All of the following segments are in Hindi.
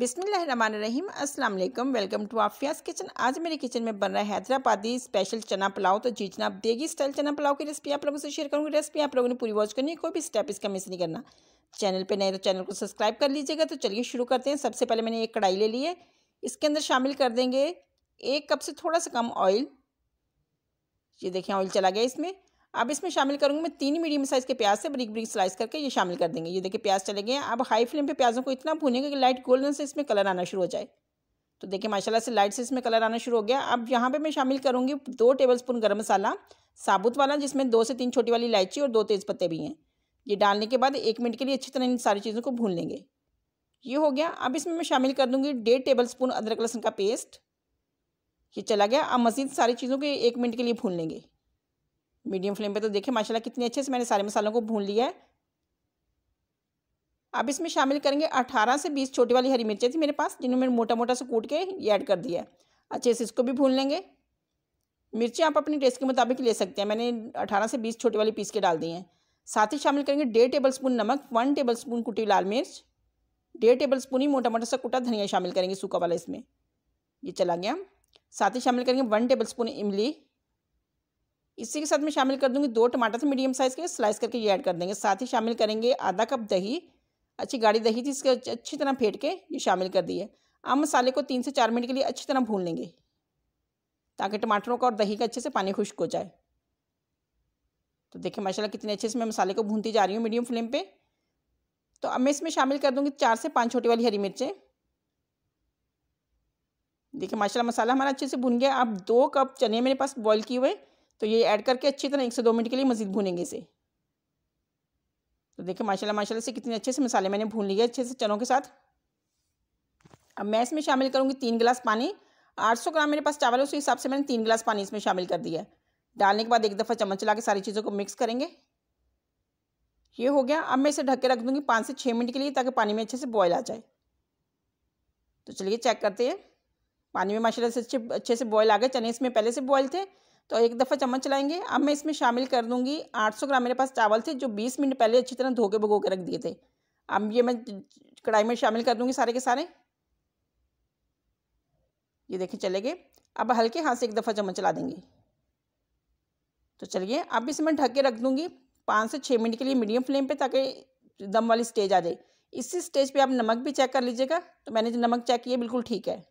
बिसमीम अस्सलाम वालेकुम वेलकम टू आफियास किचन आज मेरे किचन में बन रहा है हैदराबादी स्पेशल चना पुलाव तो जी जनाब देगी स्टाइल चना पुलाव की रेसिपी आप लोगों से शेयर करूँगी रेसिपी आप लोगों ने पूरी वॉच करनी है कोई भी स्टेप इसका मिस नहीं करना चैनल पे नहीं तो चैनल को सब्सक्राइब कर लीजिएगा तो चलिए शुरू करते हैं सबसे पहले मैंने एक कढ़ाई ले ली है इसके अंदर शामिल कर देंगे एक कप से थोड़ा सा कम ऑयल ये देखें ऑयल चला गया इसमें अब इसमें शामिल करूँगी मैं तीन मीडियम साइज़ के प्याज से बरीक बरीक स्लाइस करके ये शामिल कर देंगे ये देखिए प्याज चले गए अब हाई फ्लेम पे प्याज़ों को इतना भूनेंगे कि लाइट गोल्डन से इसमें कलर आना शुरू हो जाए तो देखिए माशाल्लाह से लाइट से इसमें कलर आना शुरू हो गया अब यहाँ पे मैं शामिल करूँगी दो टेबल स्पून गर्म मसाला साबुत वाला जिसमें दो से तीन छोटी वाली इलायची और दो तेज़ पत्ते भी हैं ये डालने के बाद एक मिनट के लिए अच्छी तरह इन सारी चीज़ों को भून लेंगे ये हो गया अब इसमें मैं शामिल कर दूँगी डेढ़ टेबल स्पून अदरक लहसुन का पेस्ट ये चला गया अब मज़ीद सारी चीज़ों को एक मिनट के लिए भून लेंगे मीडियम फ्लेम पे तो देखिए माशाल्लाह कितने अच्छे से मैंने सारे मसालों को भून लिया है अब इसमें शामिल करेंगे अठारह से बीस छोटी वाली हरी मिर्चें थी मेरे पास जिन्होंने मैंने मोटा मोटा से कूट के ऐड कर दिया है अच्छे से इसको भी भून लेंगे मिर्चें आप अपनी टेस्ट के मुताबिक ले सकते हैं मैंने अठारह से बीस छोटी वाली पीस के डाल दी हैं साथ ही शामिल करेंगे डेढ़ टेबल स्पून नमक वन टेबल स्पून कुटी लाल मिर्च डेढ़ टेबल स्पून ही मोटा मोटा सा कुटा धनिया शामिल करेंगे सूखा वाला इसमें ये चला गया साथ ही शामिल करेंगे वन टेबल स्पून इमली इसी के साथ मैं शामिल कर दूंगी दो टमाटर थे मीडियम साइज़ के स्लाइस करके ये ऐड कर देंगे साथ ही शामिल करेंगे आधा कप दही अच्छी गाढ़ी दही थी इसके अच्छी तरह फेंट के ये शामिल कर दिए अब मसाले को तीन से चार मिनट के लिए अच्छी तरह भून लेंगे ताकि टमाटरों का और दही का अच्छे से पानी खुश्क हो जाए तो देखिए माशाल्लाह कितने अच्छे से मैं मसाले को भूनती जा रही हूँ मीडियम फ्लेम पे तो अब मैं इसमें शामिल कर दूँगी चार से पाँच छोटी वाली हरी मिर्चें देखिए माशाल्लाह मसाला हमारा अच्छे से भून गया अब दो कप चने मेरे पास बॉईल किए हुए तो ये ऐड करके अच्छी तरह एक से दो मिनट के लिए मज़ीद भूनेंगे इसे तो देखिए माशाल्लाह माशाल्लाह से कितने अच्छे से मसाले मैंने भून लिए अच्छे से चनों के साथ अब मैं इसमें शामिल करूँगी तीन गिलास पानी सौ ग्राम मेरे पास चावल है उस हिसाब से मैंने तीन गिलास पानी इसमें शामिल कर दिया है डालने के बाद एक दफ़ा चम्मच चला के सारी चीज़ों को मिक्स करेंगे ये हो गया अब मैं इसे ढक के रख दूँगी पाँच से छः मिनट के लिए ताकि पानी में अच्छे से बॉयल आ जाए तो चलिए चेक करते हैं पानी में माशाल्लाह से अच्छे अच्छे से बॉयल आ गए चने इसमें पहले से बॉयल थे तो एक दफ़ा चम्मच चलाएंगे अब मैं इसमें शामिल कर दूंगी 800 ग्राम मेरे पास चावल थे जो 20 मिनट पहले अच्छी तरह धो के भगो के रख दिए थे अब ये मैं कढ़ाई में शामिल कर दूंगी सारे के सारे ये देखें चले गए अब हल्के हाथ से एक दफ़ा चम्मच चला देंगे तो चलिए अब इसे मैं ढक के रख दूँगी पाँच से छः मिनट के लिए मीडियम फ्लेम पर ताकि दम वाली स्टेज आ जाए इसी स्टेज पर आप नमक भी चेक कर लीजिएगा तो मैंने जो नमक चेक किया बिल्कुल ठीक है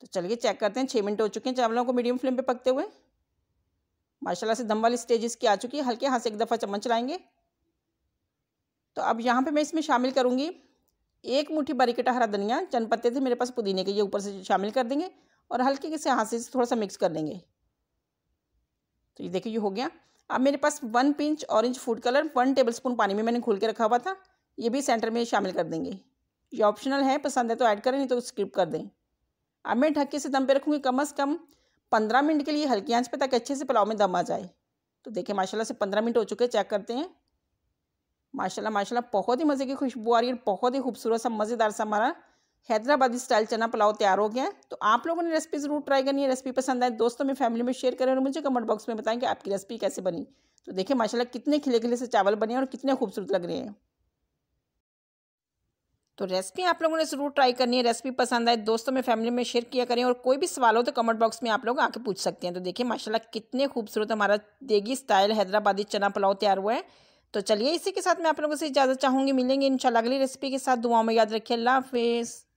तो चलिए चेक करते हैं छः मिनट हो चुके हैं चावलों को मीडियम फ्लेम पे पकते हुए माशाल्लाह से दम वाली स्टेज इसकी आ चुकी है हल्के हाथ से एक दफ़ा चम्मच लाएंगे तो अब यहाँ पे मैं इसमें शामिल करूँगी एक मुट्ठी बारीकटा हरा धनिया चंद पत्ते थे मेरे पास पुदीने के ये ऊपर से शामिल कर देंगे और हल्के से हाथ से थोड़ा सा मिक्स कर देंगे तो ये देखिए ये हो गया अब मेरे पास one pinch orange food colour one tablespoon पानी में मैंने घोल के रखा हुआ था ये भी सेंटर में शामिल कर देंगे ये ऑप्शनल है पसंद है तो ऐड करें नहीं तो स्किप कर दें अब मैं ढक के दम पे रखूँगी कम अज़ कम पंद्रह मिनट के लिए हल्की आंच पे ताकि अच्छे से पुलाव में दम आ जाए तो देखिए माशाल्लाह से पंद्रह मिनट हो चुके हैं चेक करते हैं माशाल्लाह माशाल्लाह बहुत ही मज़े की खुशबू आ रही है बहुत ही खूबसूरत सा मज़ेदार सा हमारा हैदराबादी स्टाइल चना पुलाव तैयार हो गया है तो आप लोगों ने रेसिपी ज़रूर ट्राई करनी है रेसिपी पसंद आए तो दोस्तों में फैमिली में शेयर करें और मुझे कमेंट बॉक्स में बताएँ कि आपकी रेसिपी कैसे बनी तो देखिए माशाल्लाह कितने खिले खिले से चावल बने और कितने खूबसूरत लग रहे हैं तो रेसिपी आप लोगों ने ज़रूर ट्राई करनी है रेसिपी पसंद आए दोस्तों में फैमिली में शेयर किया करें और कोई भी सवाल हो तो कमेंट बॉक्स में आप लोग आके पूछ सकते हैं तो देखिए माशाल्लाह कितने खूबसूरत हमारा देगी स्टाइल हैदराबादी चना पुलाव तैयार हुआ है तो चलिए इसी के साथ मैं आप लोगों से इजाज़त चाहूँगी मिलेंगे इंशाल्लाह अगली रेसिपी के साथ दुआओं में याद रखिए अल्लाह हाफिज़